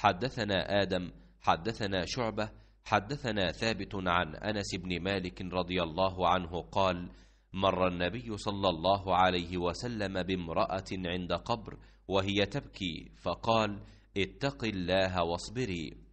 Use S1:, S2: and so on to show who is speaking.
S1: حدثنا آدم حدثنا شعبة حدثنا ثابت عن أنس بن مالك رضي الله عنه قال مر النبي صلى الله عليه وسلم بامرأة عند قبر وهي تبكي فقال اتق الله واصبري